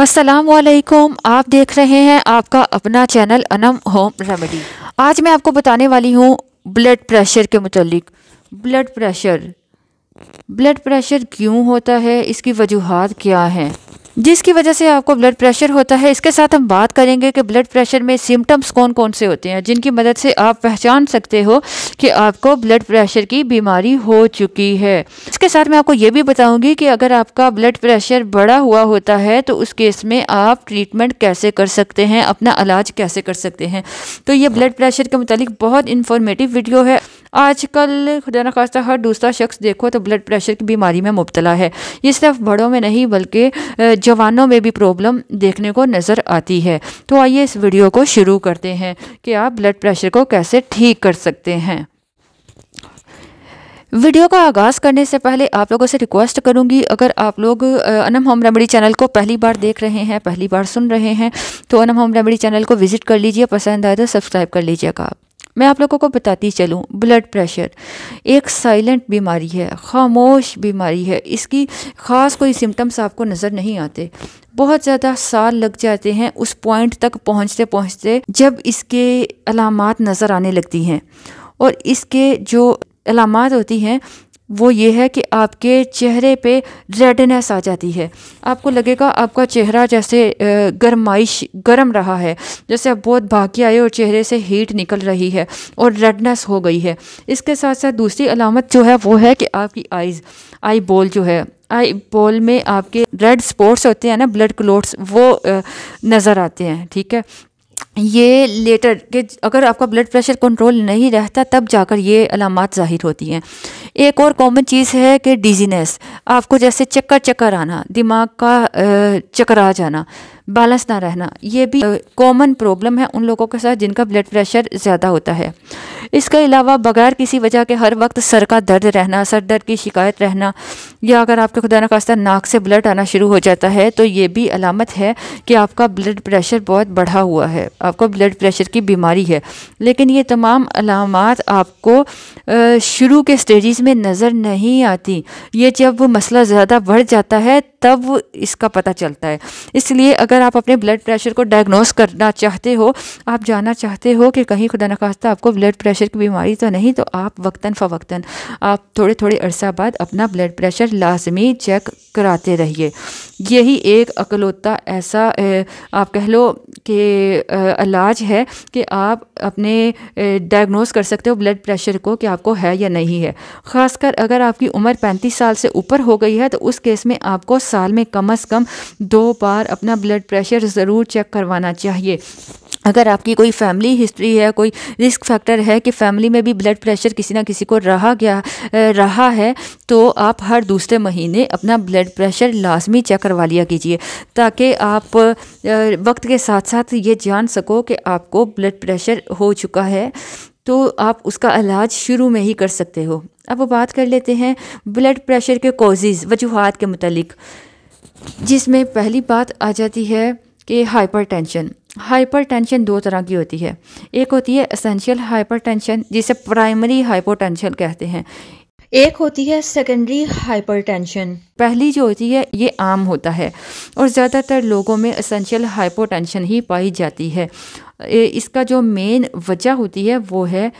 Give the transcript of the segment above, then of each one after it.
असलकुम आप देख रहे हैं आपका अपना चैनल अनम होम रेमेडी आज मैं आपको बताने वाली हूँ ब्लड प्रेशर के मतलब ब्लड प्रेशर ब्लड प्रेशर क्यों होता है इसकी वजूहत क्या हैं जिसकी वजह से आपको ब्लड प्रेशर होता है इसके साथ हम बात करेंगे कि ब्लड प्रेशर में सिम्टम्स कौन कौन से होते हैं जिनकी मदद से आप पहचान सकते हो कि आपको ब्लड प्रेशर की बीमारी हो चुकी है इसके साथ मैं आपको ये भी बताऊंगी कि अगर आपका ब्लड प्रेशर बढ़ा हुआ होता है तो उस केस में आप ट्रीटमेंट कैसे कर सकते हैं अपना इलाज कैसे कर सकते हैं तो ये ब्लड प्रेशर के मतलब बहुत इन्फॉर्मेटिव वीडियो है आजकल खुदा न खास्ता हर दूसरा शख्स देखो तो ब्लड प्रेशर की बीमारी में मुबतला है ये सिर्फ बड़ों में नहीं बल्कि जवानों में भी प्रॉब्लम देखने को नज़र आती है तो आइए इस वीडियो को शुरू करते हैं कि आप ब्लड प्रेशर को कैसे ठीक कर सकते हैं वीडियो का आगाज़ करने से पहले आप लोगों से रिक्वेस्ट करूंगी अगर आप लोग अनम होम रेमेडी चैनल को पहली बार देख रहे हैं पहली बार सुन रहे हैं तो अनम होम रेमेडी चैनल को विज़िट कर लीजिए पसंद आए तो सब्सक्राइब कर लीजिएगा आप मैं आप लोगों को बताती चलूँ ब्लड प्रेशर एक साइलेंट बीमारी है खामोश बीमारी है इसकी ख़ास कोई सिम्टम्स आपको नज़र नहीं आते बहुत ज़्यादा साल लग जाते हैं उस पॉइंट तक पहुँचते पहुँचते जब इसके अलामत नज़र आने लगती हैं और इसके जो अलामत होती हैं वो ये है कि आपके चेहरे पे रेडनेस आ जाती है आपको लगेगा आपका चेहरा जैसे गर्माइश गर्म रहा है जैसे आप बहुत भाग आए और चेहरे से हीट निकल रही है और रेडनेस हो गई है इसके साथ साथ दूसरी अलामत जो है वो है कि आपकी आइज़ आई बॉल जो है आई बॉल में आपके रेड स्पॉट्स होते हैं ना ब्लड क्लोट्स वो नज़र आते हैं ठीक है ये लेटर के अगर आपका ब्लड प्रेशर कंट्रोल नहीं रहता तब जाकर ये अलामत ज़ाहिर होती हैं एक और कॉमन चीज़ है कि डिजीनेस आपको जैसे चक्कर चक्कर आना दिमाग का चक्कर आ जाना बैलेंस ना रहना ये भी कॉमन प्रॉब्लम है उन लोगों के साथ जिनका ब्लड प्रेशर ज़्यादा होता है इसके अलावा बगैर किसी वजह के हर वक्त सर का दर्द रहना सर दर्द की शिकायत रहना या अगर आपके खुदा नखास्ता नाक से ब्लड आना शुरू हो जाता है तो ये भी अलामत है कि आपका ब्लड प्रेशर बहुत बढ़ा हुआ है आपको ब्लड प्रेशर की बीमारी है लेकिन ये तमाम अलामत आपको शुरू के स्टेजेस में नज़र नहीं आती ये जब मसला ज़्यादा बढ़ जाता है तब इसका पता चलता है इसलिए अगर आप अपने ब्लड प्रेशर को डायग्नोस करना चाहते हो आप जाना चाहते हो कि कहीं खुदा नखास्ता आपको ब्लड प्रेशर प्रेशर की बीमारी तो नहीं तो आप वक्ता फ़वक्ता आप थोड़े थोड़े अरसा बाद अपना ब्लड प्रेशर लाजमी चेक कराते रहिए यही एक अकलौता ऐसा आप कह लो कि इलाज है कि आप अपने डायग्नोस कर सकते हो ब्लड प्रेशर को कि आपको है या नहीं है ख़ासकर अगर आपकी उम्र पैंतीस साल से ऊपर हो गई है तो उस केस में आपको साल में कम अज़ कम दो बार अपना ब्लड प्रेशर ज़रूर चेक करवाना चाहिए अगर आपकी कोई फैमिली हिस्ट्री है कोई रिस्क फैक्टर है कि फैमिली में भी ब्लड प्रेशर किसी ना किसी को रहा गया रहा है तो आप हर दूसरे महीने अपना ब्लड प्रेशर लाजमी चेक करवा लिया कीजिए ताकि आप वक्त के साथ साथ ये जान सको कि आपको ब्लड प्रेशर हो चुका है तो आप उसका इलाज शुरू में ही कर सकते हो अब बात कर लेते हैं ब्लड प्रेशर के कोजेज़ वजूहत के मतलब जिसमें पहली बात आ जाती है कि हाइपरटेंशन हाइपरटेंशन दो तरह की होती है एक होती है असेंशियल हाइपरटेंशन जिसे प्राइमरी हाइपोटेंशन कहते हैं एक होती है सेकेंडरी हाइपरटेंशन पहली जो होती है ये आम होता है और ज़्यादातर लोगों में असेंशियल हाइपोटेंशन ही पाई जाती है इसका जो मेन वजह होती है वो है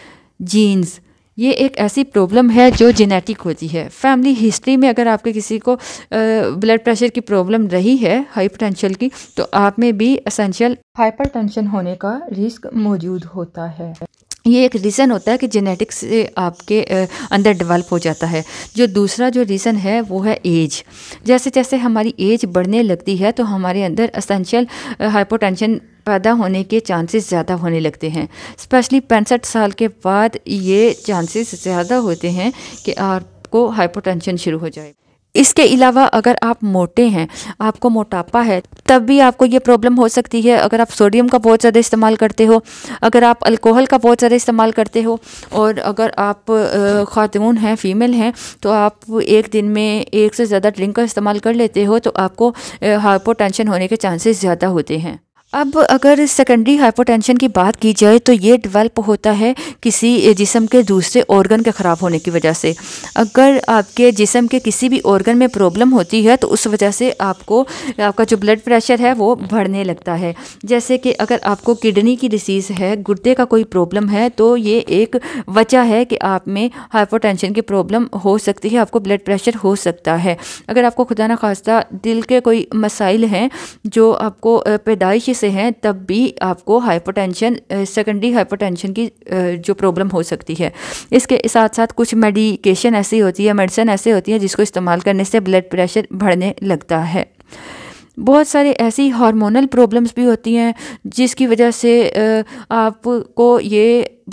जीन्स ये एक ऐसी प्रॉब्लम है जो जेनेटिक होती है फैमिली हिस्ट्री में अगर आपके किसी को ब्लड प्रेशर की प्रॉब्लम रही है हाइपरटेंशन की तो आप में भी असेंशियल हाइपरटेंशन होने का रिस्क मौजूद होता है ये एक रीज़न होता है कि जेनेटिक्स से आपके अंदर डेवलप हो जाता है जो दूसरा जो रीज़न है वो है एज जैसे जैसे हमारी एज बढ़ने लगती है तो हमारे अंदर असेंशियल हाइपोटेंशन पैदा होने के चांसेस ज़्यादा होने लगते हैं स्पेशली पैंसठ साल के बाद ये चांसेस ज़्यादा होते हैं कि आपको हाइपोटेंशन शुरू हो जाए इसके अलावा अगर आप मोटे हैं आपको मोटापा है तब भी आपको ये प्रॉब्लम हो सकती है अगर आप सोडियम का बहुत ज़्यादा इस्तेमाल करते हो अगर आप अल्कोहल का बहुत ज़्यादा इस्तेमाल करते हो और अगर आप ख़ातून हैं फीमेल हैं तो आप एक दिन में एक से ज़्यादा ड्रिंक का इस्तेमाल कर लेते हो तो आपको हाइपोटेंशन होने के चांसेस ज़्यादा होते हैं अब अगर सेकेंडरी हाइपोटेंशन की बात की जाए तो ये डेवलप होता है किसी जिसम के दूसरे ऑर्गन के ख़राब होने की वजह से अगर आपके जिसम के किसी भी ऑर्गन में प्रॉब्लम होती है तो उस वजह से आपको आपका जो ब्लड प्रेशर है वो बढ़ने लगता है जैसे कि अगर आपको किडनी की डिसीज़ है गुर्दे का कोई प्रॉब्लम है तो ये एक वजह है कि आप में हाइपोटेंशन की प्रॉब्लम हो सकती है आपको ब्लड प्रेशर हो सकता है अगर आपको खुदा न खास्ता दिल के कोई मसाइल हैं जो आपको पैदाइश से हैं तब भी आपको हाइपोटेंशन सेकेंडरी हाइपोटेंशन की जो प्रॉब्लम हो सकती है इसके साथ साथ कुछ मेडिकेशन ऐसी होती है मेडिसिन ऐसे होती है जिसको इस्तेमाल करने से ब्लड प्रेशर बढ़ने लगता है बहुत सारे ऐसी हार्मोनल प्रॉब्लम्स भी होती हैं जिसकी वजह से आपको ये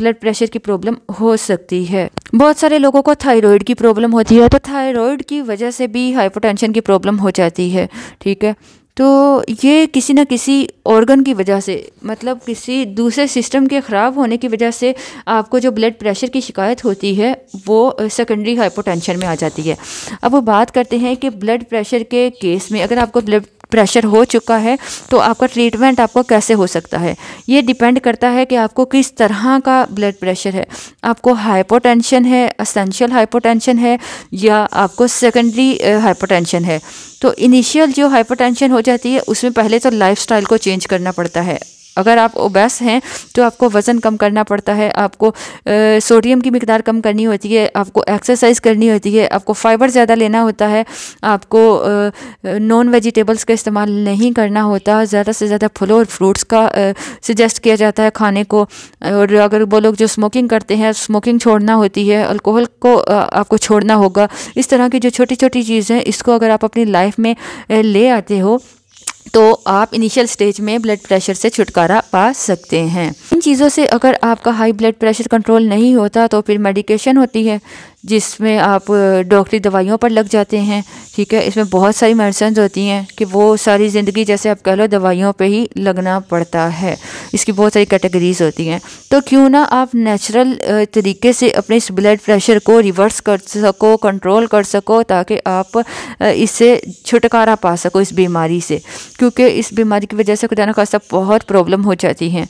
ब्लड प्रेशर की प्रॉब्लम हो सकती है बहुत सारे लोगों को थायराइड की प्रॉब्लम होती है तो थायराइड की वजह से भी हाइपोटेंशन की प्रॉब्लम हो जाती है ठीक है तो ये किसी न किसी ऑर्गन की वजह से मतलब किसी दूसरे सिस्टम के ख़राब होने की वजह से आपको जो ब्लड प्रेशर की शिकायत होती है वो सेकेंडरी हाइपोटेंशन में आ जाती है अब वो बात करते हैं कि ब्लड प्रेशर के केस में अगर आपको ब्लड प्रेशर हो चुका है तो आपका ट्रीटमेंट आपको कैसे हो सकता है ये डिपेंड करता है कि आपको किस तरह का ब्लड प्रेशर है आपको हाइपोटेंशन है असेंशियल हाइपोटेंशन है या आपको सेकेंडरी हाइपोटेंशन है तो इनिशियल जो हाइपोटेंशन हो जाती है उसमें पहले तो लाइफस्टाइल को चेंज करना पड़ता है अगर आप ओबेस हैं तो आपको वज़न कम करना पड़ता है आपको सोडियम की मकदार कम करनी होती है आपको एक्सरसाइज करनी होती है आपको फ़ाइबर ज़्यादा लेना होता है आपको नॉन वेजिटेबल्स का इस्तेमाल नहीं करना होता ज़्यादा से ज़्यादा फलों और फ्रूट्स का सजेस्ट किया जाता है खाने को और अगर वो लोग जो स्मोकिंग करते हैं स्मोकिंग छोड़ना होती है अल्कोहल को आपको छोड़ना होगा इस तरह की जो छोटी छोटी चीज़ें इसको अगर आप अपनी लाइफ में ले आते हो तो आप इनिशियल स्टेज में ब्लड प्रेशर से छुटकारा पा सकते हैं इन चीज़ों से अगर आपका हाई ब्लड प्रेशर कंट्रोल नहीं होता तो फिर मेडिकेशन होती है जिसमें आप डॉक्टरी दवाइयों पर लग जाते हैं ठीक है इसमें बहुत सारी मेडिसन होती हैं कि वो सारी ज़िंदगी जैसे आप कह लो दवाइयों पे ही लगना पड़ता है इसकी बहुत सारी कैटेगरीज होती हैं तो क्यों ना आप नेचुरल तरीके से अपने इस ब्लड प्रेशर को रिवर्स कर सको कंट्रोल कर सको ताकि आप इससे छुटकारा पा सको इस बीमारी से क्योंकि इस बीमारी की वजह से खुदा न खासा बहुत प्रॉब्लम हो जाती हैं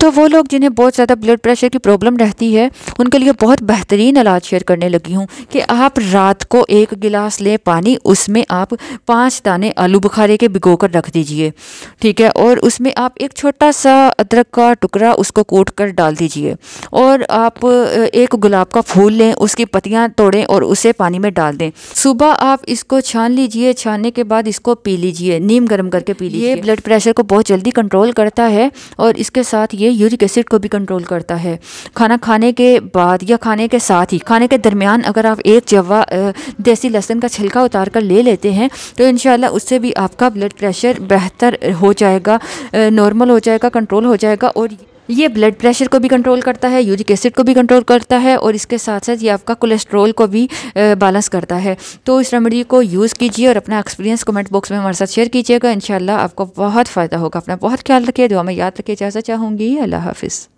तो वो लोग जिन्हें बहुत ज़्यादा ब्लड प्रेशर की प्रॉब्लम रहती है उनके लिए बहुत बेहतरीन इलाज शेयर करने लगी हूँ कि आप रात को एक गिलास लें पानी उसमें आप पाँच दाने आलू बुखारे के भिगो कर रख दीजिए ठीक है और उसमें आप एक छोटा सा अदरक का टुकड़ा उसको कोट कर डाल दीजिए और आप एक गुलाब का फूल लें उसकी पत्तियाँ तोड़ें और उसे पानी में डाल दें सुबह आप इसको छान लीजिए छानने के बाद इसको पी लीजिए नीम गर्म करके पी लीजिए ब्लड प्रेशर को बहुत जल्दी कंट्रोल करता है और इसके साथ ये यूरिक एसिड को भी कंट्रोल करता है खाना खाने के बाद या खाने के साथ ही खाने के दरमियान अगर आप एक जवा देसी लहसुन का छिलका उतार कर ले लेते हैं तो इन उससे भी आपका ब्लड प्रेशर बेहतर हो जाएगा नॉर्मल हो जाएगा कंट्रोल हो जाएगा और ये ब्लड प्रेशर को भी कंट्रोल करता है यूरिक एसिड को भी कंट्रोल करता है और इसके साथ साथ ये आपका कोलेस्ट्रोल को भी बैलेंस करता है तो इस रेमेडी को यूज़ कीजिए और अपना एक्सपीरियंस कमेंट बॉक्स में हमारे साथ शेयर कीजिएगा इन आपको बहुत फ़ायदा होगा अपना बहुत ख्याल रखिए दुआ में याद रखिए जैसा चाहूँगी अल्लाह हाफिज़